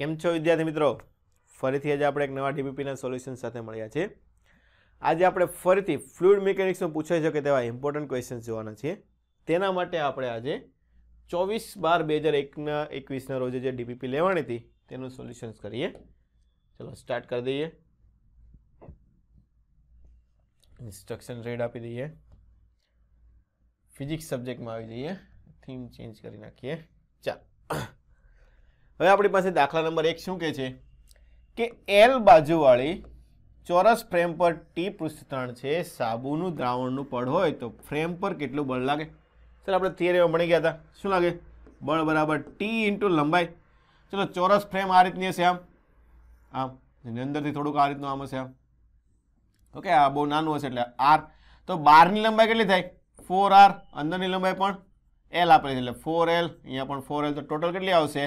કેમ છો વિદ્યાર્થી મિત્રો ફરીથી આજે આપણે એક નવા ડીપીપીના સોલ્યુશન સાથે મળ્યા છે આજે આપણે ફરીથી ફ્લુઇડ મિકેનિક્સમાં પૂછાઈ શકે તેવા ઇમ્પોર્ટન્ટ ક્વેશ્ચન્સ જોવાના છે તેના માટે આપણે આજે ચોવીસ બાર બે હજાર એકના એકવીસના રોજે જે ડીપીપી લેવાની હતી તેનું સોલ્યુશન્સ કરીએ ચલો સ્ટાર્ટ કરી દઈએ ઇન્સ્ટ્રક્શન રેડ આપી દઈએ ફિઝિક્સ સબ્જેક્ટમાં આવી જઈએ થીમ ચેન્જ કરી નાખીએ હવે આપણી પાસે દાખલા નંબર એક શું કહે છે કે એલ બાજુવાળી ચોરસ ફ્રેમ પર ટી પૃષ્ઠતણ છે સાબુનું દ્રાવણનું પડ હોય તો ફ્રેમ પર કેટલું બળ લાગે સર આપણે થિયરીમાં ભણી ગયા હતા શું લાગે બળ બરાબર ટી ઇન્ટુ લંબાઈ ચલો ચોરસ ફ્રેમ આ રીતની હશે આમ આમ એની અંદરથી થોડુંક આ રીતનું આમ હશે આમ ઓકે આ બહુ નાનું હશે એટલે આર તો બારની લંબાઈ કેટલી થાય ફોર આર અંદરની લંબાઈ પણ એલ આપેલી છે એટલે ફોર એલ અહીંયા પણ ફોર એલ તો ટોટલ કેટલી આવશે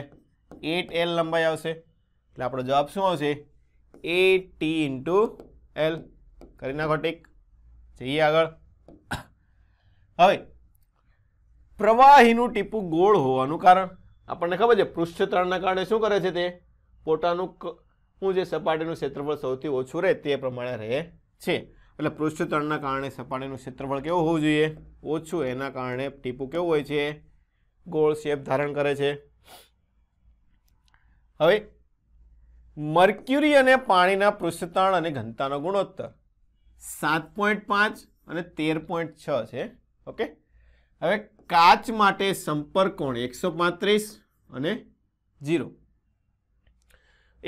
એટ એલ લંબાઈ આવશે એટલે આપણો જવાબ શું આવશે એ ટી ઇન્ટુ એલ કરી નાખો ટીક જઈએ આગળ હવે પ્રવાહીનું ટીપું ગોળ હોવાનું કારણ આપણને ખબર છે પૃષ્ઠ ત્રણના કારણે શું કરે છે તે પોતાનું હું જે સપાટીનું ક્ષેત્રફળ સૌથી ઓછું રહે તે પ્રમાણે રહે છે એટલે પૃષ્ઠતરણના કારણે સપાટીનું ક્ષેત્રફળ કેવું હોવું જોઈએ ઓછું એના કારણે ટીપું કેવું હોય છે ગોળ શેપ ધારણ કરે છે હવે મર્ક્યુરી અને પાણીના પૃષ્ઠતાણ અને ઘનતાનો ગુણોત્તર સાત પોઈન્ટ પાંચ અને તેર પોઈન્ટ છ છે ઓકે હવે કાચ માટે સંપર્ક કોણ એકસો પાંત્રીસ અને જીરો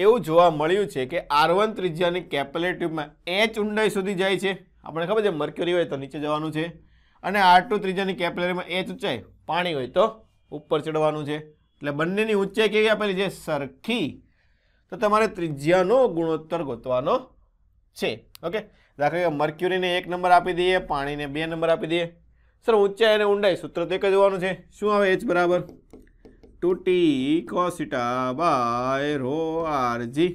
એવું જોવા મળ્યું છે કે આરવન વન ત્રિજ્યાની કેપેલર ટ્યુબમાં એચ ઊંડાઈ સુધી જાય છે આપણે ખબર છે મર્ક્યુરી હોય તો નીચે જવાનું છે અને આર ટુ ત્રીજાની કેપેલરીમાં એચ ઊંચાઈ પાણી હોય તો ઉપર ચડવાનું છે એટલે બંનેની ઊંચાઈ કેવી આપેલી છે સરખી તો તમારે ત્રિજ્યાનો ગુણોત્તર ગોતવાનો છે ઓકે દાખલા મર્ક્યુરીને એક નંબર આપી દઈએ પાણીને બે નંબર આપી દઈએ સર ઊંચાઈ અને ઊંડાઈ સૂત્ર તો એક જ હોવાનું છે શું આવે એચ બરાબર two T cos theta by rho R G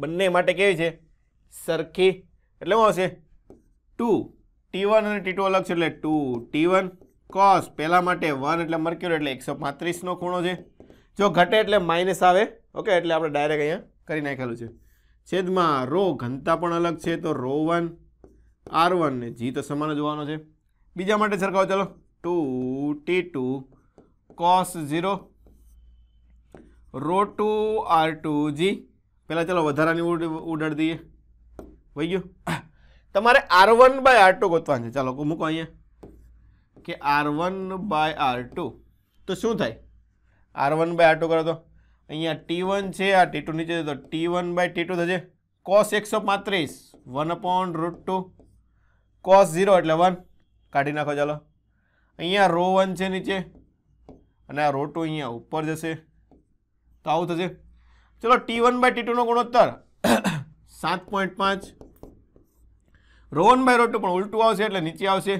બંને માટે કેવી છે સરખી એટલે શું હશે ટુ ટી વન અને ટી ટુ અલગ છે એટલે ટુ ટી વન કોસ પહેલાં માટે વન એટલે મર્ક્યુરી એટલે એકસો પાંત્રીસનો ખૂણો છે જો ઘટે એટલે માઇનસ આવે ઓકે એટલે આપણે ડાયરેક્ટ અહીંયા કરી નાખેલું છે છેદમાં રો ઘનતા પણ અલગ છે તો રો વન આર વન ને જી તો સમાન જ છે બીજા માટે સરખાવો ચાલો two T two cos zero rho two R two G પહેલાં ચાલો વધારાની ઉડ ઉડાડી દઈએ વહી ગયું તમારે R one by R two ગોતવાનું છે ચાલો મૂકો અહીંયા કે R one by R two તો શું થાય R one by R two કરો તો અહીંયા ટી વન છે આ ટી ટુ નીચે તો T one by T two થશે કોસ એકસો પાંત્રીસ one upon root two cos zero એટલે વન કાઢી નાખો ચાલો અહીંયા રો વન છે નીચે અને આ રો ટુ અહીંયા ઉપર જશે તો આવું થશે ચલો ટી વન બાય ટી ટુનો ગુણોત્તર સાત પોઈન્ટ પાંચ rho one by rho two પણ ઉલટું આવશે એટલે નીચે આવશે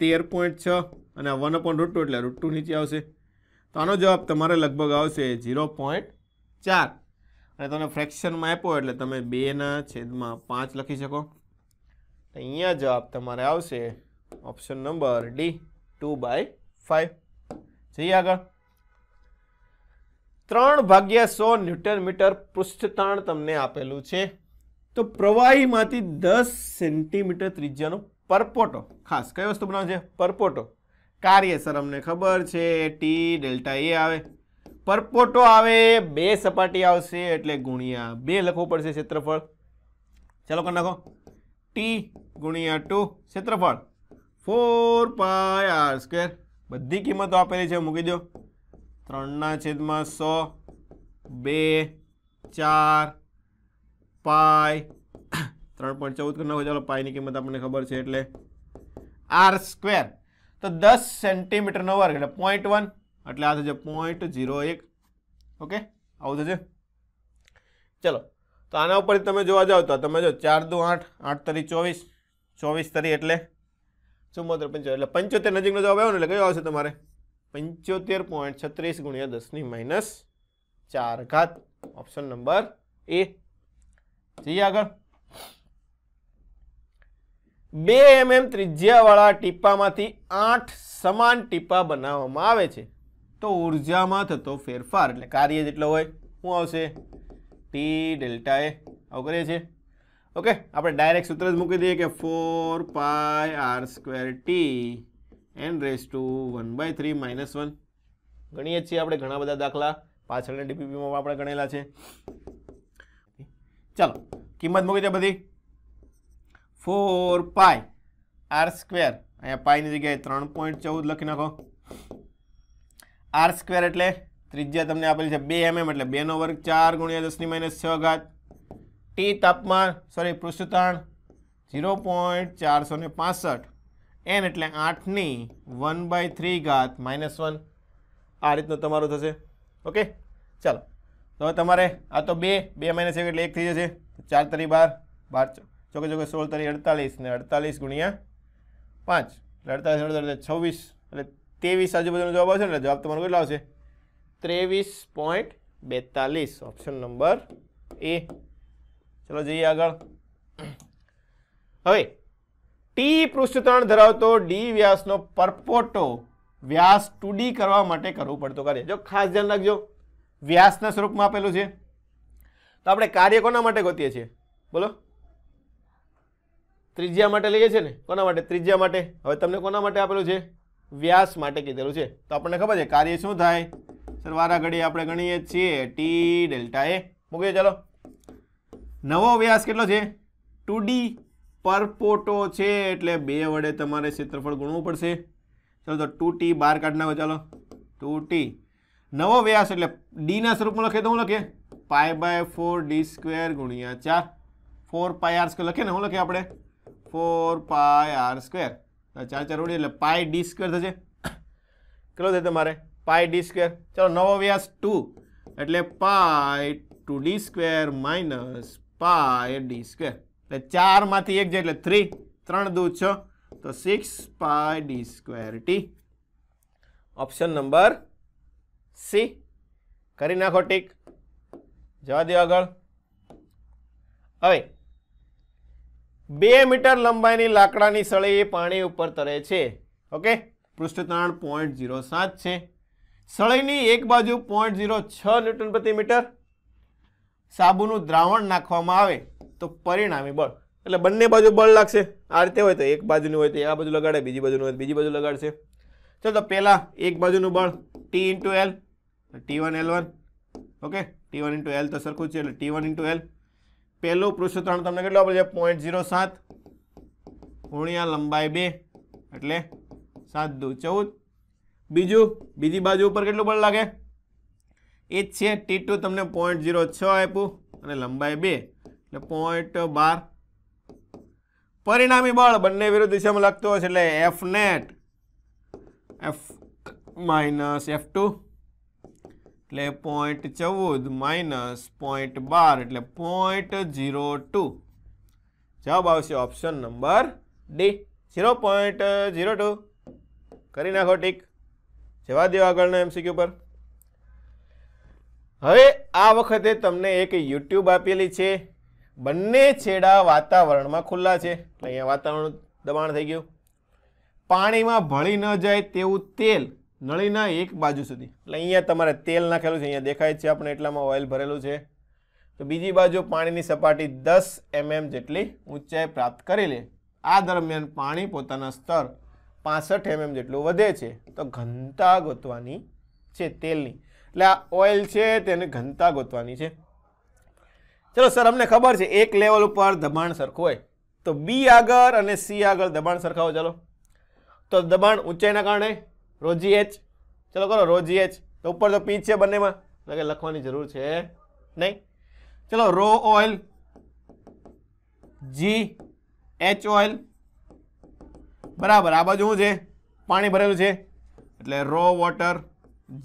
તેર પોઈન્ટ છ અને આ વન અપોન રૂટ ટુ એટલે રૂટ ટુ નીચે આવશે તો આનો જવાબ તમારે લગભગ આવશે ઝીરો પોઈન્ટ ચાર અને તમે ફ્રેક્શનમાં આપો એટલે તમે બેના છેદમાં પાંચ લખી શકો અહીંયા જવાબ તમારે આવશે option number D two by five જઈએ આગળ ત્રણ ભાગ્યા સો ન્યૂટન મીટર પૃષ્ઠતાણ તમને આપેલું છે તો પ્રવાહીમાંથી દસ સેન્ટીમીટર ત્રિજ્યાનો પરપોટો ખાસ કઈ વસ્તુ બનાવે છે પરપોટો કાર્ય સર અમને ખબર છે ટી ડેલ્ટા એ આવે પરપોટો આવે બે સપાટી આવશે એટલે ગુણ્યા બે લખવું પડશે ક્ષેત્રફળ ચાલો કરી નાખો ટી ગુણ્યા ટુ ક્ષેત્રફળ ફોર પાય આર સ્કેર બધી કિંમતો આપેલી છે મૂકી દો ત્રણના છેદમાં સો બે ચાર પાય ત્રણ પોઈન્ટ ચૌદ કરી નાખો ચાલો પાઈની કિંમત આપણને ખબર છે એટલે આર સ્ક્વેર તો દસ સેન્ટીમીટરનો વર્ગ એટલે પોઈન્ટ વન એટલે આ થશે પોઈન્ટ ઝીરો એક ઓકે આવું થશે ચલો તો આના ઉપર તમે જોવા જાઓ તો તમે જો ચાર દુ આઠ આઠ તરી ચોવીસ ચોવીસ તરી એટલે ચુમ્મોતેર પંચોતેર એટલે પંચોતેર નજીકનો જવાબ આવ્યો ને એટલે કયો આવશે તમારે પંચોતેર પોઈન્ટ છત્રીસ ગુણ્યા દસની માઇનસ ચાર ઘાત ઓપ્શન નંબર એ જઈએ આગળ બે એમએમ ત્રિજ્યાવાળા ટીપ્પામાંથી આઠ સમાન ટીપ્પા બનાવવામાં આવે છે તો ઉર્જામાં થતો ફેરફાર એટલે કાર્ય જેટલો હોય શું આવશે ટી ડેલ્ટા એ આવું કરીએ છીએ ઓકે આપણે ડાયરેક્ટ સૂત્ર જ મૂકી દઈએ કે four pi R square T N raise to one by three minus one ગણીએ છીએ આપણે ઘણા બધા દાખલા પાછળના ડીપીપીમાં આપણે ગણેલા છે ચાલો કિંમત મૂકી દે બધી 4 पाई r स्क्वायर અહિયાં પાઈ ની જગ્યાએ 3.14 લખી નાખો r स्क्वायर એટલે ત્રિજ્યા તમને આપેલી છે 2 mm એટલે 2 નો વર્ગ 4 * 10 ની -6 ઘાત t તાપમાન સોરી પ્રસુતણ 0.465 n એટલે 8 ની 1/3 ઘાત -1 આ રીત નું તમારું થશે ઓકે ચાલો તો તમારે આ તો 2 2 - 1 એટલે 1 થઈ જશે 4 * 3 = 12 12 છે જો કે સોળ તારી અડતાલીસ ને અડતાલીસ ગુણ્યા પાંચ એટલે અડતાલીસ અડતાલીસ છવ્વીસ એટલે ત્રેવીસ આજુબાજુનો જવાબ આવશે એટલે જવાબ તમારો કેટલો આવશે ત્રેવીસ પોઈન્ટ બેતાલીસ ઓપ્શન નંબર એ ચલો જઈએ આગળ હવે ટી પૃષ્ઠતાણ ધરાવતો ડી વ્યાસનો પરપોટો વ્યાસ ટુ ડી કરવા માટે કરવું પડતું કાર્ય જો ખાસ ધ્યાન રાખજો વ્યાસના સ્વરૂપમાં આપેલું છે તો આપણે કાર્ય કોના માટે ગોતીએ છીએ બોલો ત્રિજ્યા માટે લઈએ છીએ ને કોના માટે ત્રિજ્યા માટે હવે તમને કોના માટે આપેલું છે વ્યાસ માટે કીધેલું છે તો આપણને ખબર છે કાર્ય શું થાય સર વારા ઘડી આપણે ગણીએ છીએ ટી ડેલ્ટા એ મૂકીએ ચાલો નવો વ્યાસ કેટલો છે ટુ ડી પરપોટો છે એટલે બે વડે તમારે ક્ષેત્રફળ ગુણવું પડશે ચાલો તો ટુ ટી બાર કાઢી નાખો ચાલો ટુ ટી નવો વ્યાસ એટલે ડીના સ્વરૂપમાં લખીએ તો હું લખીએ pi by four D square ગુણ્યા ચાર ફોર પાય આર સ્ક્વેર લખીએ ને હું લખીએ આપણે ફોર પાય આર સ્ક્વેર ચાર ચાર ઉડી એટલે પાય ડી સ્ક્વેર થશે કેટલો થાય તમારે પાય ડી સ્ક્વેર ચાલો નવો વ્યાસ ટુ એટલે pi two D square minus pi D square એટલે ચારમાંથી એક જાય એટલે થ્રી ત્રણ દૂ છ તો six pi D square T option number C કરી નાખો ટીક જવા દો આગળ હવે બે મીટર લંબાઈની લાકડાની સળે એ પાણી ઉપર તરે છે ઓકે પૃષ્ઠતાણ પોઈન્ટ ઝીરો સાત છે સળેની એક બાજુ પોઈન્ટ ઝીરો છ ન્યૂટન પ્રતિ મીટર સાબુનું દ્રાવણ નાખવામાં આવે તો પરિણામી બળ એટલે બંને બાજુ બળ લાગશે આ રીતે હોય તો એક બાજુનું હોય તો આ બાજુ લગાડે બીજી બાજુનું હોય બીજી બાજુ લગાડશે ચાલો તો પહેલાં એક બાજુનું બળ T into L T one L one okay T one into L તો સરખું છે એટલે ટી વન ઇન્ટુ એલ પહેલું પૃષ્ઠ ત્રણ તમને કેટલો આપેલું છે પોઈન્ટ ઝીરો સાત ગુણ્યા લંબાઈ બે એટલે સાત દુ ચૌદ બીજું બીજી બાજુ ઉપર કેટલું બળ લાગે એ જ છે ટી ટુ તમને પોઈન્ટ ઝીરો છ આપ્યું અને લંબાઈ બે એટલે પોઈન્ટ બાર પરિણામી બળ બંને વિરુદ્ધ દિશામાં લાગતું હશે એટલે F net F minus F two એટલે પોઈન્ટ ચૌદ માઇનસ પોઈન્ટ બાર એટલે પોઈન્ટ ઝીરો ટુ જવાબ આવશે option number D zero point zero two કરી નાખો ટીક જવા દો આગળના એમસીક્યુ પર હવે આ વખતે તમને એક યુટ્યુબ આપેલી છે બંને છેડા વાતાવરણમાં ખુલ્લા છે અહીંયા વાતાવરણ દબાણ થઈ ગયું પાણીમાં ભળી ન જાય તેવું તેલ નળીના એક બાજુ સુધી એટલે અહીંયા તમારે તેલ નાખેલું છે અહીંયા દેખાય છે આપણે એટલામાં ઓઇલ ભરેલું છે તો બીજી બાજુ પાણીની સપાટી દસ એમએમ જેટલી ઊંચાઈ પ્રાપ્ત કરી લે આ દરમિયાન પાણી પોતાના સ્તર પાસઠ એમએમ જેટલું વધે છે તો ઘનતા ગોતવાની છે તેલની એટલે આ ઓઇલ છે તેને ઘનતા ગોતવાની છે ચલો સર અમને ખબર છે એક લેવલ ઉપર દબાણ સરખું હોય તો બી આગળ અને સી આગળ દબાણ સરખાવો ચાલો તો દબાણ ઊંચાઈના કારણે રોજી એચ ચલો કરો રોજી એચ તો ઉપર તો પી છે બંનેમાં એટલે લખવાની જરૂર છે નહીં ચલો rho oil G H oil બરાબર આ બાજુ શું છે પાણી ભરેલું છે એટલે rho water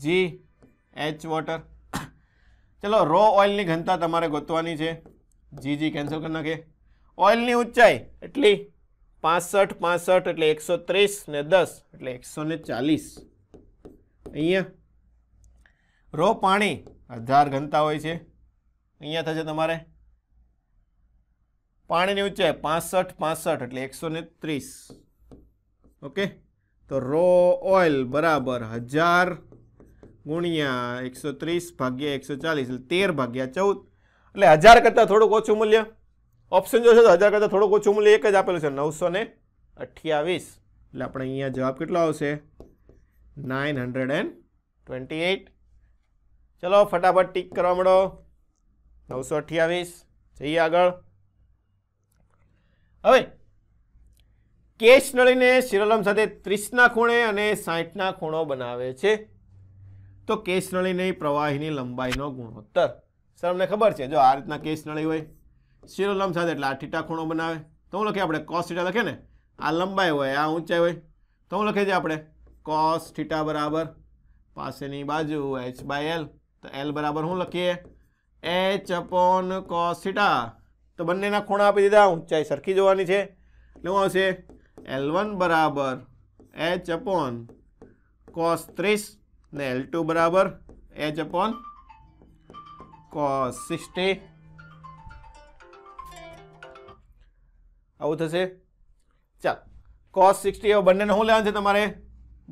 G H water ચલો રો ઓઇલની ઘનતા તમારે ગોતવાની છે જી જી કેન્સલ કરી નાખે ઓઇલની ઊંચાઈ એટલી પાસઠ પાસઠ એટલે એકસો ત્રીસ ને દસ એટલે એકસો ને ચાલીસ અહીંયા રો પાણી હજાર ઘનતા હોય છે અહીંયા થશે તમારે પાણીની ઊંચાઈ પાસઠ પાસઠ એટલે એકસો ને ત્રીસ ઓકે તો રો ઓઇલ બરાબર હજાર ગુણ્યા એકસો ત્રીસ ભાગ્યા એકસો ચાલીસ એટલે તેર ભાગ્યા ચૌદ એટલે હજાર કરતાં થોડુંક ઓછું મૂલ્ય ઓપ્શન જોશે તો હજાર કરતાં થોડોક ઓછું મૂલ્ય એક જ આપેલું છે નવસો ને અઠ્યાવીસ એટલે આપણે અહીંયા જવાબ કેટલો આવશે nine hundred and twenty eight ચલો ફટાફટ ટીક કરવા મળો નવસો અઠ્યાવીસ જઈએ આગળ હવે કેશ નળીને શિરોલમ સાથે ત્રીસના ખૂણે અને સાહીઠના ખૂણો બનાવે છે તો કેશ નળીની પ્રવાહીની લંબાઈનો ગુણોત્તર સર અમને ખબર છે જો આ રીતના કેશ નળી હોય શીરો લંબ સાથે એટલે આ ઠીટા ખૂણો બનાવે તો હું લખીએ આપણે કોસ ઠીટા લખીએ ને આ લંબાઈ હોય આ ઊંચાઈ હોય તો હું લખીએ છીએ આપણે કોસ ઠીટા બરાબર પાસેની બાજુ એચ બાય એલ તો એલ બરાબર હું લખીએ એચ અપોન કોસ ઠીટા તો બંનેના ખૂણા આપી દીધા ઊંચાઈ સરખી જોવાની છે એટલે હું આવશે એલ વન બરાબર એચ અપોન કોસ ત્રીસ ને એલ ટુ બરાબર એચ અપોન કોસ સિક્સટી આઉ થશે ચાલ cos 60 હવે બન્નેનો હું લેવાનું છે તમારે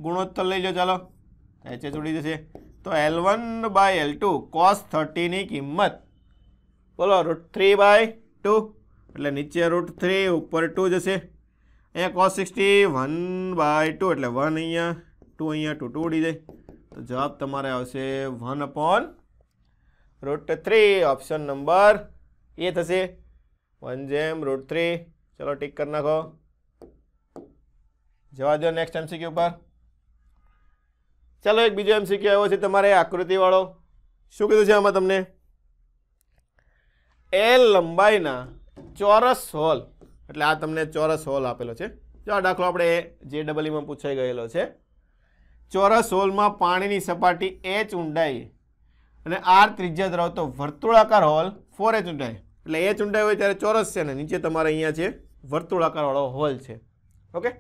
ગુણોત્તર લઈજો ચાલો એ છે જોડી થશે તો l1 / l2 cos 30 ની કિંમત બોલો √3 / 2 એટલે નીચે √3 ઉપર 2 જશે અહીંયા cos 60 1 / 2 એટલે 1 અહીંયા 2 અહીંયા 2 2 ઉડી જાય તો જવાબ તમારે આવશે 1 / √3 ઓપ્શન નંબર એ થશે 1 / √3 ચલો ટીક કરી નાખો જવા દો નેક્સ્ટ એમસીક્યુ પર ચાલો એક બીજો એમસીક્યુ આવ્યો છે તમારે આકૃતિવાળો શું કીધું છે આમાં તમને એલ લંબાઈના ચોરસ હોલ એટલે આ તમને ચોરસ હોલ આપેલો છે જો આ દાખલો આપણે જે ડબલઈમાં પૂછાઈ ગયેલો છે ચોરસ હોલમાં પાણીની સપાટી એચ ઊંડાઈ અને આર ત્રિજ્યા ધરાવતો વર્તુળાકાર હોલ ફોર એચ ઊંડાઈ એટલે એચ ઊંડાઈ હોય ત્યારે ચોરસ છે ને નીચે તમારે અહીંયા છે વર્તુળાકારવાળો હોલ છે ઓકે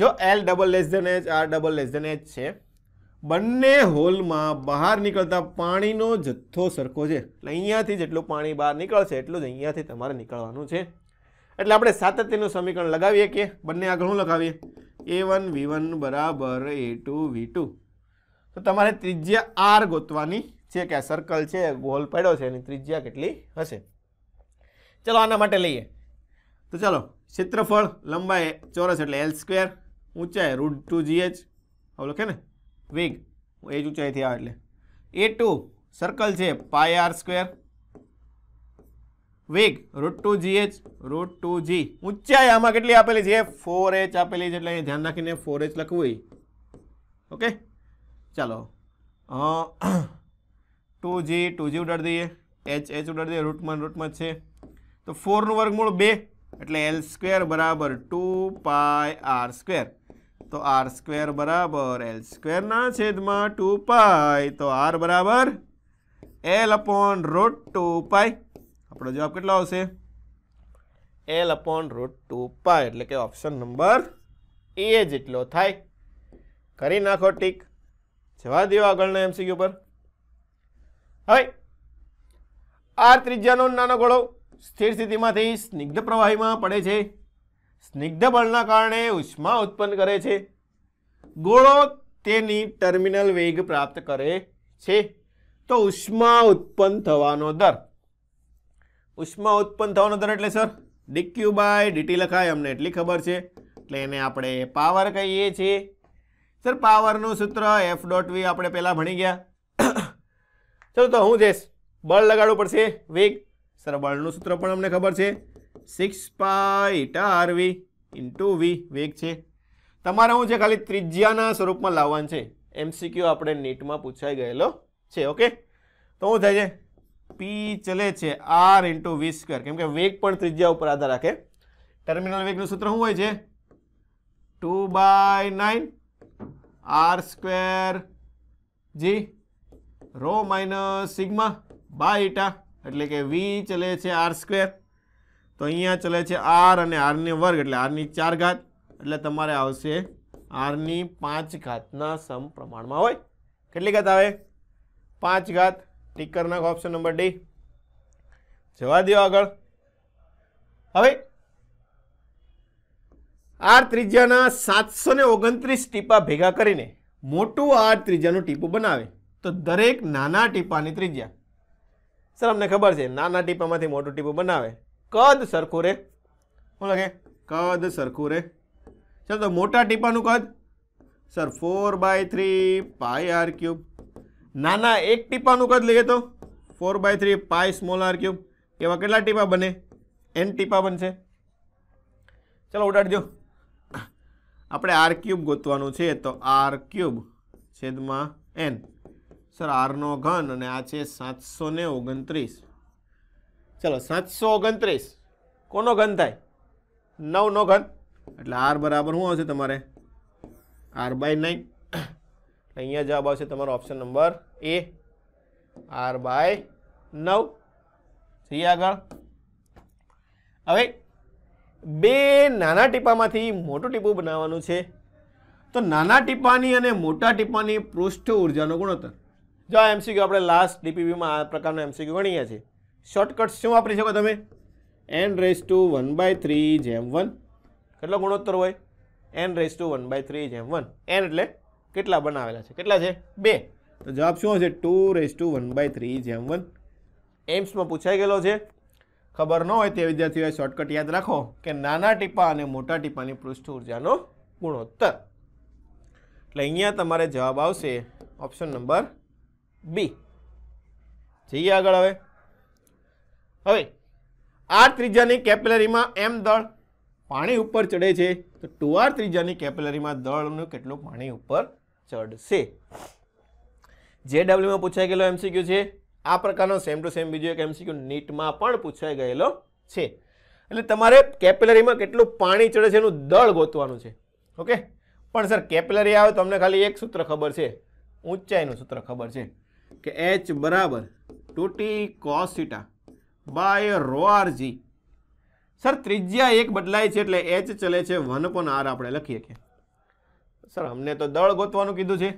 જો L double less than H R double less than H છે બંને હોલમાં બહાર નીકળતા પાણીનો જથ્થો સરખો છે એટલે અહીંયાથી જેટલું પાણી બહાર નીકળશે એટલું જ અહીંયાથી તમારે નીકળવાનું છે એટલે આપણે સાતત્યનું સમીકરણ લગાવીએ કે બંને આ ઘણું લગાવીએ એ વન વી વન બરાબર એ ટુ વી ટુ તો તમારે ત્રિજ્યા આર ગોતવાની છે કે આ સર્કલ છે ગોલ પડ્યો છે એની ત્રિજ્યા કેટલી હશે ચલો આના માટે લઈએ તો ચાલો ક્ષેત્રફળ લંબાઈ ચોરસ એટલે એલ સ્ક્વેર ઊંચાઈ રૂટ ટુ જીએચ હવે લખે ને વેગ એ જ ઊંચાઈથી આવે એટલે એ ટુ સર્કલ છે પાય આર સ્ક્વેર વેગ root two G H root two G ઊંચાઈ આમાં કેટલી આપેલી છે ફોર એચ આપેલી છે એટલે અહીંયા ધ્યાન રાખીને ફોર એચ લખવું ઓકે ચાલો ટુ જી ટુ જી ઉડાડી દઈએ એચ એચ ઉડાડી દઈએ રૂટમાં રૂટમાં છે તો ફોરનું વર્ગમૂળ બે એટલે એલ સ્ક્વેર બરાબર ટુ પાય આર સ્ક્વેર તો આર સ્ક્વેર બરાબર એલ સ્ક્વેરના છેદમાં ટુ પાય તો આર બરાબર L upon root two pi આપણો જવાબ કેટલો આવશે L upon root two pi એટલે કે ઓપ્શન નંબર એ જેટલો થાય કરી નાખો ટીક જવા દો આગળના એમસીક્યુ પર હવે આર ત્રિજ્યાનો નાનો ગોળો સ્થિર સ્થિતિમાંથી સ્નિગ્ધ પ્રવાહીમાં પડે છે સ્નિગ્ધ બળના કારણે ઉષ્મા ઉત્પન્ન કરે છે ગોળો તેની ટર્મિનલ વેગ પ્રાપ્ત કરે છે તો ઉષ્મા ઉત્પન્ન થવાનો દર ઉષ્મા ઉત્પન્ન થવાનો દર એટલે સર ડીક્યુ બાય ડીટી લખાય અમને એટલી ખબર છે એટલે એને આપણે પાવર કહીએ છીએ સર પાવરનું સૂત્ર એફ ડોટ વી આપણે પહેલાં ભણી ગયા ચલો તો હું જઈશ બળ લગાડવું પડશે વેગ સર બળનું સૂત્ર પણ અમને ખબર છે six eta R V into V વેગ છે તમારે હું છે ખાલી ત્રિજ્યાના સ્વરૂપમાં લાવવાનું છે એમસીક્યુ આપણે નેટમાં પૂછાઈ ગયેલો છે ઓકે તો શું થાય છે પી ચલે છે આર ઇન્ટુ વી સ્ક્વેર કેમ કે વેગ પણ ત્રિજ્યા ઉપર આધાર રાખે ટર્મિનલ વેગનું સૂત્ર શું હોય છે two by nine R square G rho minus sigma by eta એટલે કે વી ચલે છે આર સ્ક્વેર તો અહીંયા ચલે છે આર અને આરની વર્ગ એટલે આરની ચાર ઘાત એટલે તમારે આવશે આરની પાંચ ઘાતના સમપ્રમાણમાં હોય કેટલી ઘાત આવે પાંચ ઘાત ટીકર નાખો ઓપ્શન નંબર ડી જવા દો આગળ હવે આર ત્રિજ્યાના સાતસો ને ઓગણત્રીસ ટીપા ભેગા કરીને મોટું આર ત્રિજ્યાનું ટીપું બનાવે તો દરેક નાના ટીપાની ત્રિજ્યા સર અમને ખબર છે નાના ટીપામાંથી મોટું ટીપું બનાવે કદ સરખું રે શું લાગે કદ સરખું રે ચાલો તો મોટા ટીપાનું કદ sir four by three pi R cube નાના એક ટીપાનું કદ લઈએ તો four by three pi small R cube એવા કેટલા ટીપા બને એન ટીપા બનશે ચાલો ઉડાડજો આપણે આર ક્યુબ ગોતવાનું છે તો આર ક્યુબ છેદમાં એન સર આરનો ઘન અને આ છે સાતસો ને ઓગણત્રીસ ચલો સાતસો ઓગણત્રીસ કોનો ઘન થાય નવનો ઘન એટલે આર બરાબર શું આવશે તમારે આર બાય નાઇન એટલે અહીંયા જવાબ આવશે તમારો option number A R by નવ જઈએ આગળ હવે બે નાના ટીપામાંથી મોટું ટીપું બનાવવાનું છે તો નાના ટીપાની અને મોટા ટીપાની પૃષ્ઠ ઉર્જાનો ગુણોત્તર જો આ એમસીક્યુ આપણે લાસ્ટ ડીપીવીમાં આ પ્રકારના એમસીક્યુ ગણીએ છીએ શોર્ટકટ શું વાપરી શકો તમે N raise to one by three જેમ વન કેટલો ગુણોત્તર હોય N raise to one by three જેમ વન એન એટલે કેટલા બનાવેલા છે કેટલા છે બે તો જવાબ શું હશે two raise to one by three જેમ વન એમ્સમાં પૂછાઈ ગયેલો છે ખબર ન હોય તે વિદ્યાર્થીઓએ શોર્ટકટ યાદ રાખો કે નાના ટીપા અને મોટા ટીપાની પૃષ્ઠ ઉર્જાનો ગુણોત્તર એટલે અહીંયા તમારે જવાબ આવશે ઓપ્શન નંબર બી જઈએ આગળ હવે હવે આર ત્રીજાની કેપિલરીમાં એમ દળ પાણી ઉપર ચડે છે તો ટુ આર ત્રિજ્યાની કેપિલરીમાં દળનું કેટલું પાણી ઉપર ચડશે જે ડબલ્યુમાં પૂછાઈ ગયેલો એમસીક્યુ છે આ પ્રકારનો સેમ ટુ સેમ બીજો એક એમસીક્યુ નીટમાં પણ પૂછાઈ ગયેલો છે એટલે તમારે કેપિલરીમાં કેટલું પાણી ચડે છે એનું દળ ગોતવાનું છે ઓકે પણ સર કેપિલરી આવે તમને ખાલી એક સૂત્ર ખબર છે ઊંચાઈનું સૂત્ર ખબર છે કે એચ બરાબર two T by rho R G sir ત્રિજ્યા એક બદલાય છે એટલે એચ ચલે છે વન પોન આર આપણે લખીએ કે સર અમને તો દળ ગોતવાનું કીધું છે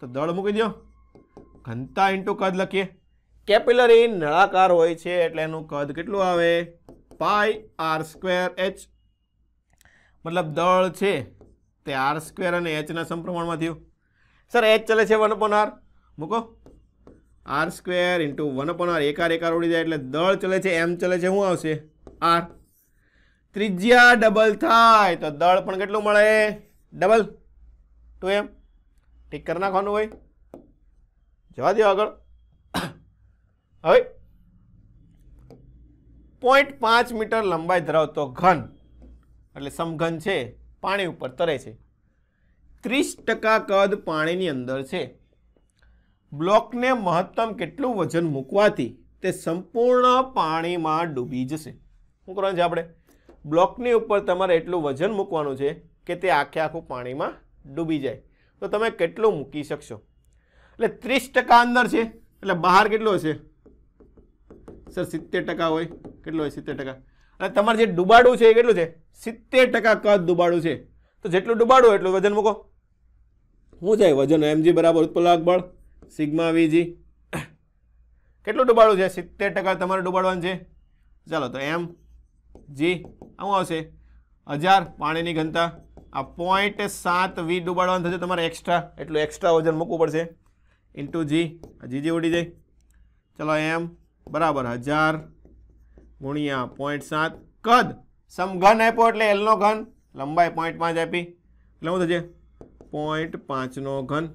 તો દળ મૂકી દો ઘનતા ઇન્ટુ કદ લખીએ કેપિલરી નળાકાર હોય છે એટલે એનું કદ કેટલું આવે પાઈ આર સ્ક્વેર એચ મતલબ દળ છે તે આર સ્ક્વેર અને એચના સંપ્રમાણમાં થયું સર એચ ચલે છે વન પોન આર મૂકો R square into one upon R એકાર એકાર ઉડી જાય એટલે દળ ચલે છે એમ ચલે છે શું આવશે આર ત્રિજ્યા ડબલ થાય તો દળ પણ કેટલું મળે ડબલ ટુ એમ ઠીક કરી નાખવાનું હોય જવા દો આગળ હવે પોઈન્ટ પાંચ મીટર લંબાઈ ધરાવતો ઘન એટલે સમઘન છે પાણી ઉપર તરે છે ત્રીસ ટકા કદ પાણીની અંદર છે બ્લોકને મહત્તમ કેટલું વજન મૂકવાથી તે સંપૂર્ણ પાણીમાં ડૂબી જશે શું કરવાનું છે આપણે બ્લોકની ઉપર તમારે એટલું વજન મૂકવાનું છે કે તે આખે આખું પાણીમાં ડૂબી જાય તો તમે કેટલું મૂકી શકશો એટલે ત્રીસ ટકા અંદર છે એટલે બહાર કેટલો હશે સર સિત્તેર ટકા હોય કેટલો હોય સિત્તેર ટકા અને તમારે જે ડુબાડું છે એ કેટલું છે સિત્તેર ટકા કદ ડુબાડું છે તો જેટલું ડુબાડું એટલું વજન મૂકો શું જાય વજન એમજી બરાબર ઉત્પલાક બળ સિગ્મા વીજી કેટલું ડુબાડવું છે સિત્તેર ટકા તમારે ડૂબાડવાનું છે ચાલો તો એમ જી આવું આવશે હજાર પાણીની ઘનતા આ પોઈન્ટ સાત વી ડુબાડવાનું થશે તમારે એક્સ્ટ્રા એટલું એક્સ્ટ્રા વજન મૂકવું પડશે ઇન્ટુ જી જીજી ઉડી જાય ચલો એમ બરાબર હજાર ગુણ્યા પોઈન્ટ સાત કદ સમઘન આપ્યો એટલે એલનો ઘન લંબાઈ પોઈન્ટ પાંચ આપી એટલે શું થશે પોઈન્ટ પાંચનો ઘન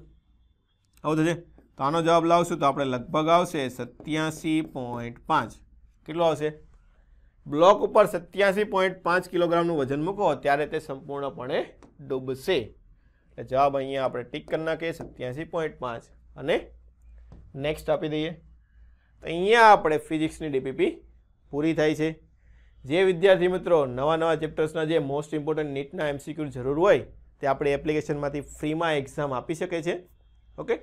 આવું થશે તો આનો જવાબ લાવશું તો આપણે લગભગ આવશે સત્યાસી પોઈન્ટ પાંચ કેટલો આવશે બ્લોક ઉપર સત્યાસી પોઈન્ટ પાંચ કિલોગ્રામનું વજન મૂકો ત્યારે તે સંપૂર્ણપણે ડૂબશે એટલે જવાબ અહીંયા આપણે ટીક કરી નાખીએ સત્યાસી પોઈન્ટ પાંચ અને નેક્સ્ટ આપી દઈએ તો અહીંયા આપણે ફિઝિક્સની ડીપીપી પૂરી થાય છે જે વિદ્યાર્થી મિત્રો નવા નવા ચેપ્ટર્સના જે મોસ્ટ ઇમ્પોર્ટન્ટ નીટના એમસીક્યુ જરૂર હોય તે આપણે એપ્લિકેશનમાંથી ફ્રીમાં એક્ઝામ આપી શકે છે ઓકે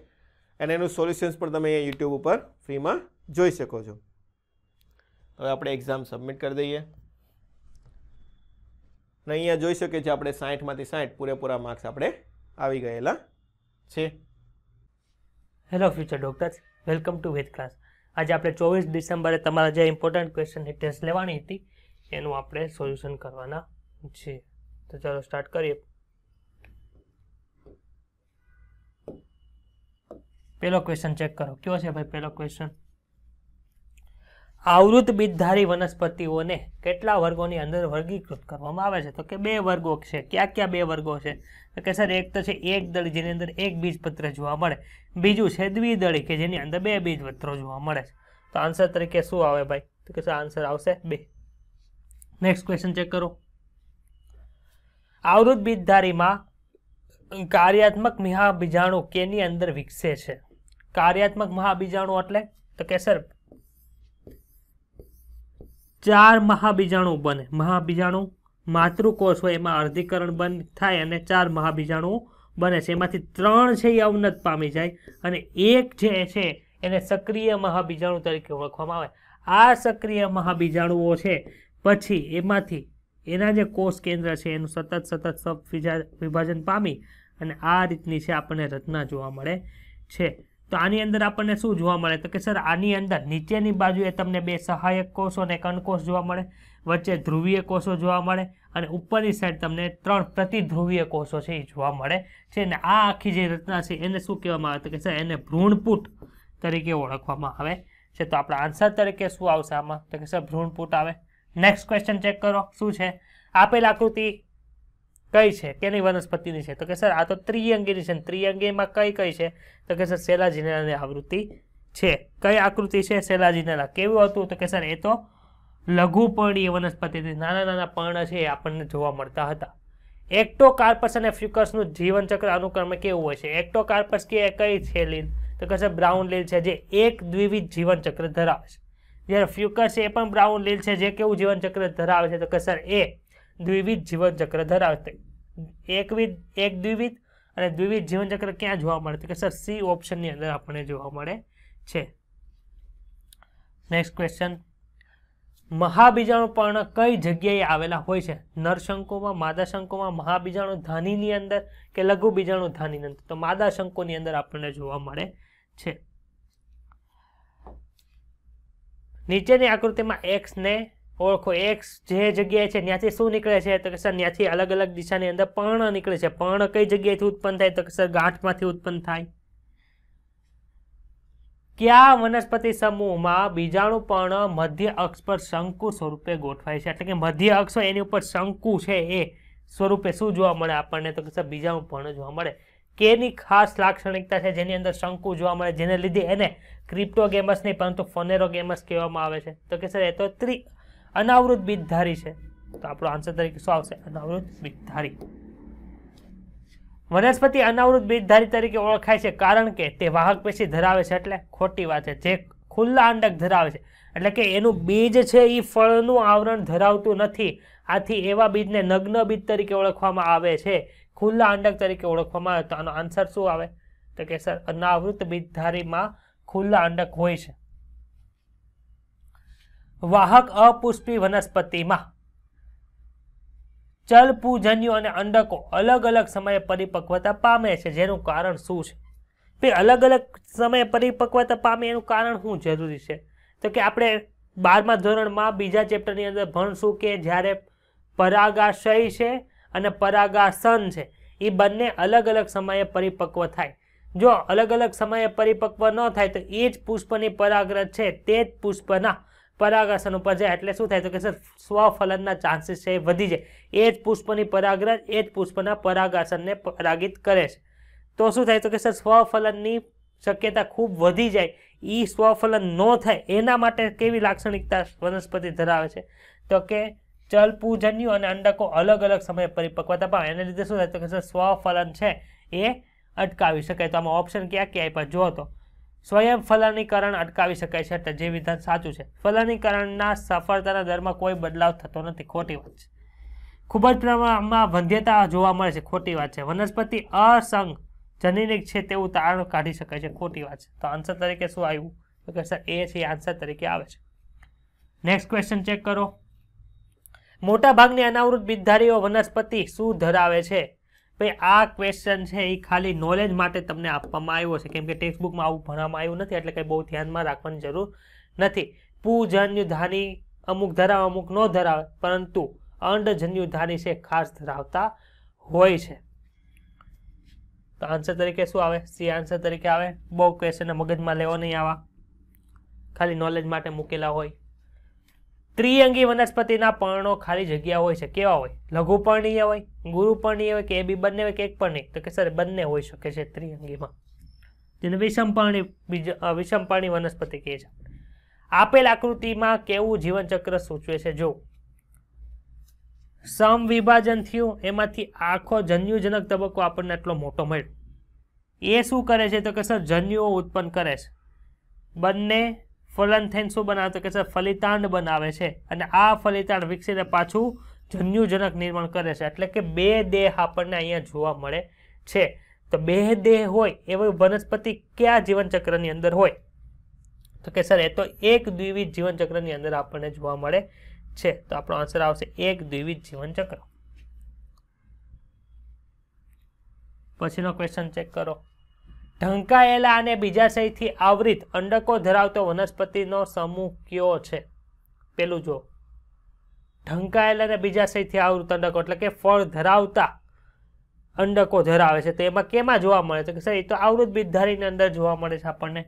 અને એનું સોલ્યુશન્સ પણ તમે અહીંયા યુટ્યુબ ઉપર ફ્રીમાં જોઈ શકો છો હવે આપણે એક્ઝામ સબમિટ કરી દઈએ અને અહીંયા જોઈ શકીએ છીએ આપણે સાઠમાંથી સાઠ પૂરેપૂરા માર્ક્સ આપણે આવી ગયેલા છે hello future doctors welcome to વેથ ક્લાસ આજે આપણે ચોવીસ ડિસેમ્બરે તમારા જે ઇમ્પોર્ટન્ટ ક્વેશ્ચનની ટેસ્ટ લેવાની હતી એનું આપણે સોલ્યુશન કરવાના છે તો ચાલો સ્ટાર્ટ કરીએ પહેલો ક્વેશ્ચન ચેક કરો કયો છે ભાઈ પહેલો ક્વેશ્ચન આવૃત બીજધારી વનસ્પતિઓને કેટલા વર્ગોની અંદર વર્ગીકૃત કરવામાં આવે છે તો કે બે વર્ગો છે કયા કયા બે વર્ગો છે તો કે સર એક તો છે એક દળી જેની અંદર એક બીજપત્ર જોવા મળે બીજું છે દ્વિદળી કે જેની અંદર બે બીજપત્રો જોવા મળે છે તો આન્સર તરીકે શું આવે ભાઈ તો કે સર આન્સર આવશે બે નેક્સ્ટ ક્વેશ્ચન ચેક કરો આવૃત બીજધારીમાં કાર્યાત્મક મિહા બીજાણુ કેની અંદર વિકસે છે કાર્યાત્મક મહાબીજાણુ એટલે તો કે સર ચાર મહાબીજાણુ બને મહાબીજાણુ માતૃકોષ હોય એમાં અર્ધીકરણ બંધ થાય અને ચાર મહાબીજાણુ બને છે એમાંથી ત્રણ છે એ અવનત પામી જાય અને એક જે છે એને સક્રિય મહાબીજાણુ તરીકે ઓળખવામાં આવે આ સક્રિય મહાબીજાણુઓ છે પછી એમાંથી એના જે કોષ કેન્દ્ર છે એનું સતત સતત વિભાજન પામી અને આ રીતની છે આપણને રચના જોવા મળે છે તો આની અંદર આપણને શું જોવા મળે તો કે સર આની અંદર નીચેની બાજુએ તમને બે સહાયક કોષો અને કણકોષ જોવા મળે વચ્ચે ધ્રુવીય કોષો જોવા મળે અને ઉપરની સાઈડ તમને ત્રણ પ્રતિધ્રુવીય કોષો છે એ જોવા મળે છે અને આ આખી જે રચના છે એને શું કહેવામાં આવે તો કે સર એને ભ્રૂણપુટ તરીકે ઓળખવામાં આવે છે તો આપણા આન્સર તરીકે શું આવશે આમાં તો કે સર ભ્રૂણપુટ આવે નેક્સ્ટ ક્વેશ્ચન ચેક કરો શું છે આપેલ આકૃતિ કઈ છે કેની વનસ્પતિની છે તો કે સર આ તો ત્રિઅંગીની છે ત્રિઅંગીમાં કઈ કઈ છે તો કે સર સેલાજીનાની આવૃત્તિ છે કઈ આકૃતિ છે સેલાજીનાલા કેવું હતું તો કે સર એ તો લઘુપર્ણીય વનસ્પતિથી નાના નાના પર્ણ છે એ આપણને જોવા મળતા હતા કાર્પસ અને ફ્યુકસનું જીવનચક્ર અનુક્રમે કેવું હોય છે કાર્પસ કે કઈ છે લીલ તો કે સર બ્રાઉન લીલ છે જે એક દ્વિવિધ જીવનચક્ર ધરાવે છે જ્યારે ફ્યુકસ એ પણ બ્રાઉન લીલ છે જે કેવું જીવનચક્ર ધરાવે છે તો કે સર એ દ્વિવિધ જીવનચક્ર ધરાવે એકવિધ એક દ્વિવિધ અને દ્વિવિધ જીવનચક્ર ક્યાં જોવા મળે તો કે સર સી ઓપ્શનની અંદર આપણને જોવા મળે છે નેક્સ્ટ ક્વેશ્ચન મહાબીજાણુ પર્ણ કઈ જગ્યાએ આવેલા હોય છે નરશંકોમાં માદાશંકોમાં મહાબીજાણુ ધાનીની અંદર કે લઘુ બીજાણુ ધાનીની અંદર તો માદાશંકોની અંદર આપણને જોવા મળે છે નીચેની આકૃતિમાં એક્સ ને ઓળખો એક્સ જે જગ્યાએ છે ત્યાંથી શું નીકળે છે તો કે સર ત્યાંથી અલગ અલગ દિશાની અંદર પર્ણ નીકળે છે પર્ણ કઈ જગ્યાએથી ઉત્પન્ન થાય તો કે સર ગાંઠમાંથી ઉત્પન્ન થાય કયા વનસ્પતિ સમૂહમાં બીજાણુ પર્ણ મધ્ય અક્ષ પર શંકુ સ્વરૂપે ગોઠવાય છે એટલે કે મધ્ય અક્ષ એની ઉપર શંકુ છે એ સ્વરૂપે શું જોવા મળે આપણને તો કે સર બીજાણુ પર્ણ જોવા મળે કેની ખાસ લાક્ષણિકતા છે જેની અંદર શંકુ જોવા મળે જેને લીધે એને ક્રિપ્ટો ક્રિપ્ટોગેમસ નહીં પરંતુ ફોનેરો ફોનેરોગેમસ કહેવામાં આવે છે તો કે સર એ તો ત્રી અનાવૃત બીજધારી છે તો આપણો આન્સર તરીકે શું આવશે અનાવૃત બીજધારી વનસ્પતિ અનાવૃત બીજધારી તરીકે ઓળખાય છે કારણ કે તે વાહક પેશી ધરાવે છે એટલે ખોટી વાત છે જે ખુલ્લા અંડક ધરાવે છે એટલે કે એનું બીજ છે એ ફળનું આવરણ ધરાવતું નથી આથી એવા બીજને નગ્ન બીજ તરીકે ઓળખવામાં આવે છે ખુલ્લા અંડક તરીકે ઓળખવામાં આવે તો આનો આન્સર શું આવે તો કે સર અનાવૃત બીજધારીમાં ખુલ્લા અંડક હોય છે વાહક અપુષ્પી વનસ્પતિમાં ચલપૂજન્યો અને અંડકો અલગ અલગ સમયે પરિપક્વતા પામે છે જેનું કારણ શું છે તે અલગ અલગ સમયે પરિપક્વતા પામે એનું કારણ શું જરૂરી છે તો કે આપણે બારમા ધોરણમાં બીજા ચેપ્ટરની અંદર ભણશું કે જ્યારે પરાગાશય છે અને પરાગાસન છે એ બંને અલગ અલગ સમયે પરિપક્વ થાય જો અલગ અલગ સમયે પરિપક્વ ન થાય તો એ જ પુષ્પની પરાગ્રત છે તે જ પુષ્પના પરાગસન ઉપજે એટલે શું થાય તો કે સર સ્વફલનના ચાન્સીસ છે એ વધી જાય એ જ પુષ્પની પરાગરજ એ જ પુષ્પના પરાગાસનને પરાગિત કરે છે તો શું થાય તો કે સર સ્વફલનની શક્યતા ખૂબ વધી જાય એ સ્વફલન ન થાય એના માટે કેવી લાક્ષણિકતા વનસ્પતિ ધરાવે છે તો કે ચલપૂજન્યુ અને અંડકો અલગ અલગ સમયે પરિપક્વતા પામે એને લીધે શું થાય તો કે સર સ્વફલન છે એ અટકાવી શકાય તો આમાં ઓપ્શન ક્યાં ક્યાં આપ્યા જો તો સ્વયં ફલનીકરણ અટકાવી શકાય છે જે વિધાન સાચું છે ફલનીકરણના સફળતાના દરમાં કોઈ બદલાવ થતો નથી ખોટી વાત છે ખૂબ જ પ્રમાણમાં વંધ્યતા જોવા મળે છે ખોટી વાત છે વનસ્પતિ અસંગ જનીનિક છે તેવું તારણ કાઢી શકાય છે ખોટી વાત છે તો આન્સર તરીકે શું આવ્યું તો કે સર એ છે આન્સર તરીકે આવે છે નેક્સ્ટ ક્વેશ્ચન ચેક કરો મોટાભાગની અનાવૃત બીજધારીઓ વનસ્પતિ શું ધરાવે છે ભાઈ આ ક્વેશ્ચન છે એ ખાલી નોલેજ માટે તમને આપવામાં આવ્યો છે કેમ કે ટેક્સ્ટ બુકમાં આવું ભણવામાં આવ્યું નથી એટલે કંઈ બહુ ધ્યાનમાં રાખવાની જરૂર નથી પૂજન્યુ ધાની અમુક ધરાવે અમુક ન ધરાવે પરંતુ અંડજન્યુ ધાની છે ખાસ ધરાવતા હોય છે તો આન્સર તરીકે શું આવે સી આન્સર તરીકે આવે બહુ ક્વેશ્ચન મગજમાં લેવો નહીં આવા ખાલી નોલેજ માટે મૂકેલા હોય ત્રિઅંગી વનસ્પતિના પર્ણો ખાલી જગ્યા હોય છે કેવા હોય લઘુપર્ણીય હોય ગુરુપર્ણીય હોય કે એ બી બંને હોય કે એક પણ નહીં તો કે સર બંને હોઈ શકે છે ત્રિઅંગીમાં જેને વિષમપર્ણી બીજા વિષમપર્ણી વનસ્પતિ કહે છે આપેલ આકૃતિમાં કેવું જીવનચક્ર સૂચવે છે જો સમવિભાજન થયું એમાંથી આખો જન્યુજનક તબક્કો આપણને એટલો મોટો મળ્યો એ શું કરે છે તો કે સર જન્યુઓ ઉત્પન્ન કરે છે બંને ફલન થઈને શું બનાવે તો કે છે ફલિતાંડ બનાવે છે અને આ ફલિતાંડ વિકસીને પાછું જન્યુજનક નિર્માણ કરે છે એટલે કે બે દેહ આપણને અહીંયા જોવા મળે છે તો બે દેહ હોય એવી વનસ્પતિ કયા જીવનચક્રની અંદર હોય તો કે સર એ તો એક દ્વિવિધ જીવનચક્રની અંદર આપણને જોવા મળે છે તો આપણો આન્સર આવશે એક દ્વિવિધ જીવનચક્ર પછીનો ક્વેશ્ચન ચેક કરો ઢંકાયેલા અને બીજાશયથી આવૃત અંડકો ધરાવતો વનસ્પતિનો સમૂહ કયો છે પેલું જો ઢંકાયેલા અને બીજાશયથી આવૃત અંડકો એટલે કે ફળ ધરાવતા અંડકો ધરાવે છે તો એમાં કેમાં જોવા મળે છે કે સર એ તો આવૃત બીજધારીની અંદર જોવા મળે છે આપણને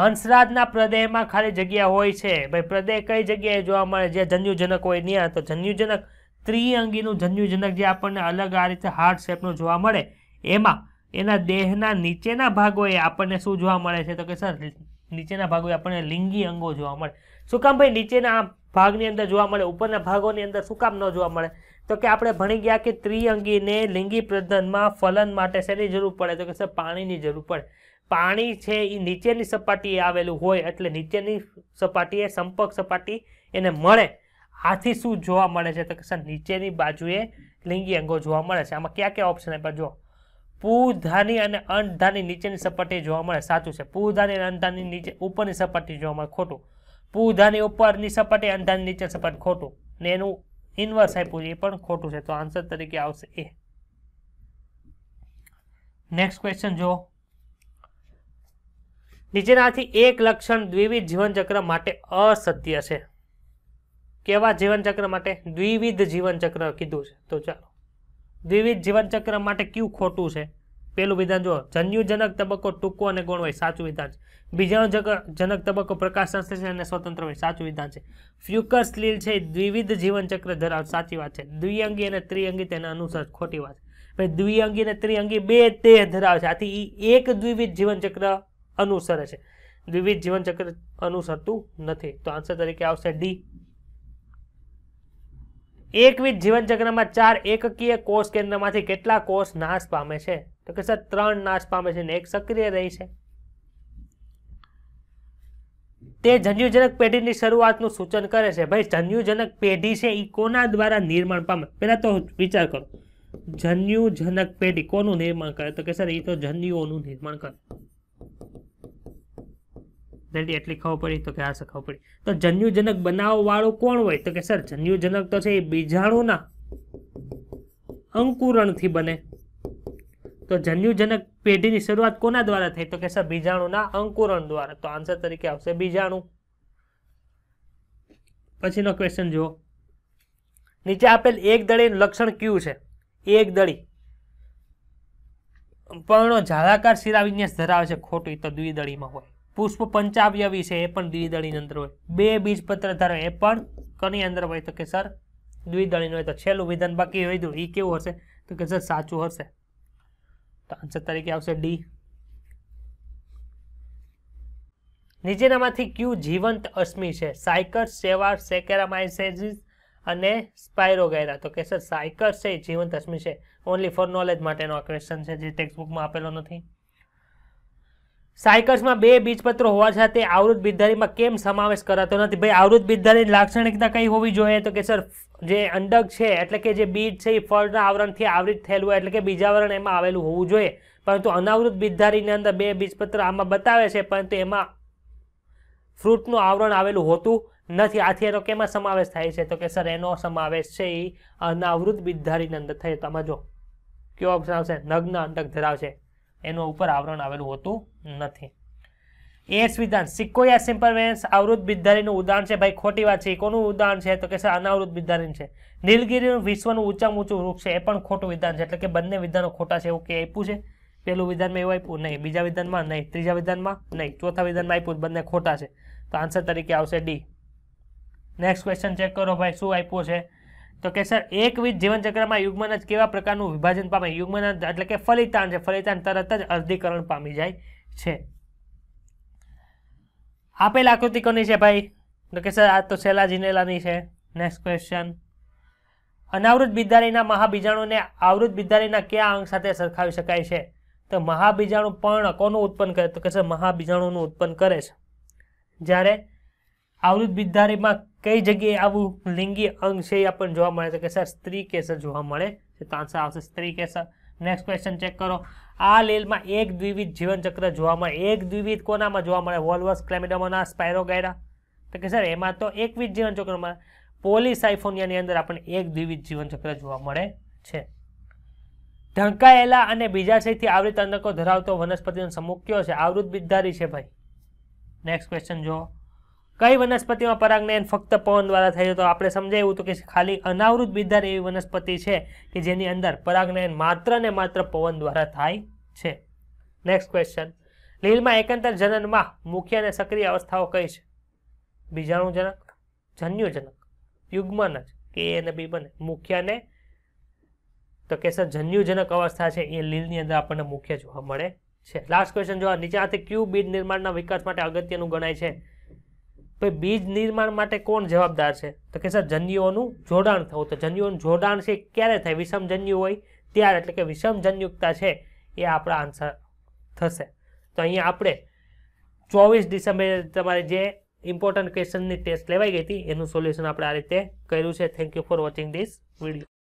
હંસરાજના પ્રદેહમાં ખાલી જગ્યા હોય છે ભાઈ પ્રદેહ કઈ જગ્યાએ જોવા મળે જે જન્યુજનક હોય ત્યાં તો જન્યુજનક ત્રિઅંગીનું જન્યુજનક જે આપણને અલગ આ રીતે હાર્ટ શેપનું જોવા મળે એમાં એના દેહના નીચેના ભાગોએ આપણને શું જોવા મળે છે તો કે સર નીચેના ભાગોએ આપણને લિંગી અંગો જોવા મળે શું કામ ભાઈ નીચેના ભાગની અંદર જોવા મળે ઉપરના ભાગોની અંદર શું કામ ન જોવા મળે તો કે આપણે ભણી ગયા કે ત્રિઅંગીને લિંગી પ્રદનમાં ફલન માટે શેની જરૂર પડે તો કે સર પાણીની જરૂર પડે પાણી છે એ નીચેની સપાટીએ આવેલું હોય એટલે નીચેની સપાટીએ સંપર્ક સપાટી એને મળે આથી શું જોવા મળે છે તો કે સર નીચેની બાજુએ લિંગી અંગો જોવા મળે છે આમાં કયા કયા ઓપ્શન આપ્યા જો પૂધાની અને અંધાની નીચેની સપાટી જોવા મળે સાચું છે પૂધાની અને અંધાની નીચે ઉપરની સપાટી જોવા મળે ખોટું પૂધાની ઉપરની સપાટી અંધાની નીચે સપાટી ખોટું ને એનું ઇન્વર્સ આપ્યું એ પણ ખોટું છે તો આન્સર તરીકે આવશે એ નેક્સ્ટ ક્વેશ્ચન જો નીચેનાથી એક લક્ષણ દ્વિવિધ જીવનચક્ર માટે અસત્ય છે કેવા જીવનચક્ર માટે દ્વિવિધ જીવનચક્ર કીધું છે તો ચાલો દ્વિવિધ જીવનચક્ર માટે ક્યુ ખોટું છે પહેલું વિધાન જો જન્યુજનક તબક્કો ટૂંકો અને ગુણ હોય સાચું વિધાન છે જનક તબક્કો પ્રકાશ સંશ્લેષણ અને સ્વતંત્ર હોય સાચું વિધાન છે ફ્યુકસ લીલ છે દ્વિવિધ જીવનચક્ર ધરાવે સાચી વાત છે દ્વિઅંગી અને ત્રિઅંગી તેને અનુસાર ખોટી વાત છે દ્વિઅંગી અને ત્રિઅંગી બે તે ધરાવે છે આથી એક દ્વિવિધ જીવનચક્ર અનુસરે છે દ્વિવિધ જીવનચક્ર અનુસરતું નથી તો આન્સર તરીકે આવશે ડી એકવિધ જીવનચક્રમાં ચાર એકકીય કોષ કેન્દ્રમાંથી કેટલા કોષ નાશ પામે છે તો કે સર ત્રણ નાશ પામે છે ને એક સક્રિય રહી છે તે જન્યુજનક પેઢીની શરૂઆતનું સૂચન કરે છે ભાઈ જન્યુજનક પેઢી છે એ કોના દ્વારા નિર્માણ પામે પહેલાં તો વિચાર કરો જન્યુજનક પેઢી કોનું નિર્માણ કરે તો કે સર એ તો જન્યુઓનું નિર્માણ કરે રેડી એટલી ખબર પડી તો કે આ ખબર પડી તો જન્યુજનક બનાવવાળું કોણ હોય તો કે સર જન્યુજનક તો છે એ બીજાણુના અંકુરણથી બને તો જન્યુજનક પેઢીની શરૂઆત કોના દ્વારા થઈ તો કે સર બીજાણુના અંકુરણ દ્વારા તો આન્સર તરીકે આવશે બીજાણુ પછીનો ક્વેશ્ચન જુઓ નીચે આપેલ એક દળીનું લક્ષણ કયું છે એક દળી પણ ઝાલાકાર શિરાવિન્યાસ ધરાવે છે ખોટું એ તો દ્વિદળીમાં હોય પુષ્પ પંચાવ્યવી છે એ પણ દ્વિદળીની અંદર હોય બે બીજપત્ર ધારો એ પણ કની અંદર હોય તો કે સર દ્વિદળીનું હોય તો છેલ્લું વિધાન બાકી હોય તો એ કેવું હશે તો કે સર સાચું હશે તો આન્સર તરીકે આવશે ડી નીચેનામાંથી ક્યુ જીવંત અશ્મિ છે સાયકર સેવા સેકેરામાઇસેસિસ અને સ્પાયરોગેરા તો કે સર સાયકર છે જીવંત અશ્મિ છે ઓનલી ફોર નોલેજ માટેનો આ ક્વેશ્ચન છે જે ટેક્સ્ટ બુકમાં આપેલો નથી સાયકર્સમાં બે બીજપત્રો હોવા છતાં આવૃત બીજધારીમાં કેમ સમાવેશ કરાતો નથી ભાઈ આવૃત બીજધારીની લાક્ષણિકતા કઈ હોવી જોઈએ તો કે સર જે અંડક છે એટલે કે જે બીજ છે એ ફળના આવરણથી આવૃત થયેલું એટલે કે બીજાવરણ એમાં આવેલું હોવું જોઈએ પરંતુ અનાવૃત બીજધારીની અંદર બે બીજપત્ર આમાં બતાવે છે પરંતુ એમાં ફ્રૂટનું આવરણ આવેલું હોતું નથી આથી એનો કેમાં સમાવેશ થાય છે તો કે સર એનો સમાવેશ છે એ અનાવૃત બીજધારીની અંદર થયો તમે જો કયો ઓપ્શન આવશે નગ્ન અંડક ધરાવશે એનો ઉપર આવરણ આવેલું હોતું નથી એસ વિધાન સિક્કોયા સિમ્પલ વેન્સ અવૃદ્ધ બિદ્ધારીનું ઉદાહરણ છે ભાઈ ખોટી વાત છે કોનું ઉદાહરણ છે તો કે છે અનાવૃત બિદ્ધારીનું છે નીલગીરીનું વિશ્વનું ઊંચા ઊંચું વૃક્ષ છે એ પણ ખોટું વિધાન છે એટલે કે બંને વિધાનો ખોટા છે એવું કે આપ્યું છે પહેલું વિધાનમાં એવું આપ્યું નહીં બીજા વિધાનમાં નહીં ત્રીજા વિધાનમાં નહીં ચોથા વિધાનમાં આપ્યું બંને ખોટા છે તો આન્સર તરીકે આવશે ડી નેક્સ્ટ ક્વેશ્ચન ચેક કરો ભાઈ શું આપ્યું છે તો કે સર એકવિધ જીવનચક્રમાં જ કેવા પ્રકારનું વિભાજન પામે યુગ્મનજ એટલે કે ફલિતાન છે ફલિતાન તરત જ અર્ધીકરણ પામી જાય છે આપેલ આકૃતિ કોની છે ભાઈ તો કે સર આ તો સેલા જીનેલાની છે નેક્સ્ટ ક્વેશ્ચન અનાવૃત બિદારીના મહાબીજાણુને આવૃત બિદારીના કયા અંગ સાથે સરખાવી શકાય છે તો મહાબીજાણુ પણ કોનું ઉત્પન્ન કરે તો કે સર મહાબીજાણુનું ઉત્પન્ન કરે છે જ્યારે આવૃત બિદારીમાં કઈ જગ્યાએ આવું લિંગી અંગ છે એ આપણને જોવા મળે છે કે સર સ્ત્રી કેસર જોવા મળે છે તો આન્સર આવશે સ્ત્રી કેસર નેક્સ્ટ ક્વેશ્ચન ચેક કરો આ લેલમાં એક દ્વિવિધ જીવનચક્ર જોવા મળે એક દ્વિવિધ કોનામાં જોવા મળે વોલ્વસ ક્લેમિડોમોના સ્પાયરોગાયરા તો કે સર એમાં તો એકવિધ જીવનચક્રમાં પોલિસાઇફોનિયાની અંદર આપણને એક દ્વિવિધ જીવનચક્ર જોવા મળે છે ઢંકાયેલા અને બીજાશયથી આવૃત અંડકો ધરાવતો વનસ્પતિનો સમૂહ કયો છે આવૃત બીજધારી છે ભાઈ નેક્સ્ટ ક્વેશ્ચન જોવો કઈ વનસ્પતિમાં પરાગનયન ફક્ત પવન દ્વારા થયું તો આપણે સમજાવ્યું તો કે ખાલી અનાવૃત બીજધાર એવી વનસ્પતિ છે કે જેની અંદર પરાગનયન માત્ર ને માત્ર પવન દ્વારા થાય છે નેક્સ્ટ ક્વેશ્ચન લીલમાં એકંતર જનનમાં મુખ્ય અને સક્રિય અવસ્થાઓ કઈ છે બીજાણુજનક જન્યુજનક યુગ્મન જ કે એ અને બી બને મુખ્ય ને તો કેસર જન્યુજનક અવસ્થા છે એ લીલની અંદર આપણને મુખ્ય જોવા મળે છે લાસ્ટ ક્વેશ્ચન જોવા નીચે આથી ક્યુ બીજ નિર્માણના વિકાસ માટે અગત્યનું ગણાય છે ભાઈ બીજ નિર્માણ માટે કોણ જવાબદાર છે તો કે સર જન્યુઓનું જોડાણ થવું તો જન્યુઓનું જોડાણ છે ક્યારે થાય વિષમજન્યુ હોય ત્યારે એટલે કે વિષમજન્યુક્તા છે એ આપણા આન્સર થશે તો અહીંયા આપણે ચોવીસ ડિસેમ્બરે તમારે જે ઇમ્પોર્ટન્ટ ક્વેશ્ચનની ટેસ્ટ લેવાઈ ગઈ હતી એનું સોલ્યુશન આપણે આ રીતે કર્યું છે thank you for watching this video